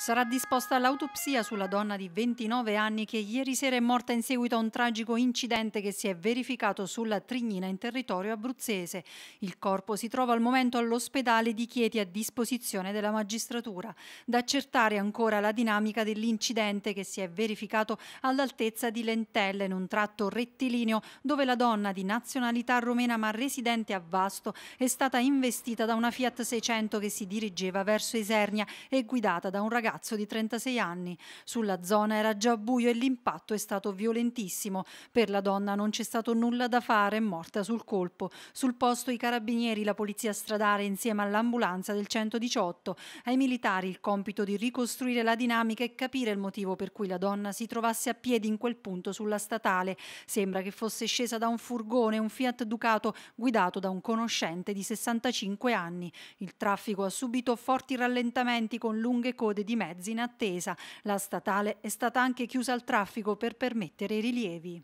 Sarà disposta l'autopsia sulla donna di 29 anni che ieri sera è morta in seguito a un tragico incidente che si è verificato sulla Trignina in territorio abruzzese. Il corpo si trova al momento all'ospedale di Chieti a disposizione della magistratura. Da accertare ancora la dinamica dell'incidente che si è verificato all'altezza di Lentella in un tratto rettilineo dove la donna di nazionalità romena ma residente a Vasto è stata investita da una Fiat 600 che si dirigeva verso Isernia e guidata da un ragazzo ragazzo di 36 anni. Sulla zona era già buio e l'impatto è stato violentissimo. Per la donna non c'è stato nulla da fare, è morta sul colpo. Sul posto i carabinieri, la polizia stradale insieme all'ambulanza del 118. Ai militari il compito di ricostruire la dinamica e capire il motivo per cui la donna si trovasse a piedi in quel punto sulla statale. Sembra che fosse scesa da un furgone, un Fiat Ducato guidato da un conoscente di 65 anni. Il traffico ha subito forti rallentamenti con lunghe code di mezzi in attesa. La statale è stata anche chiusa al traffico per permettere i rilievi.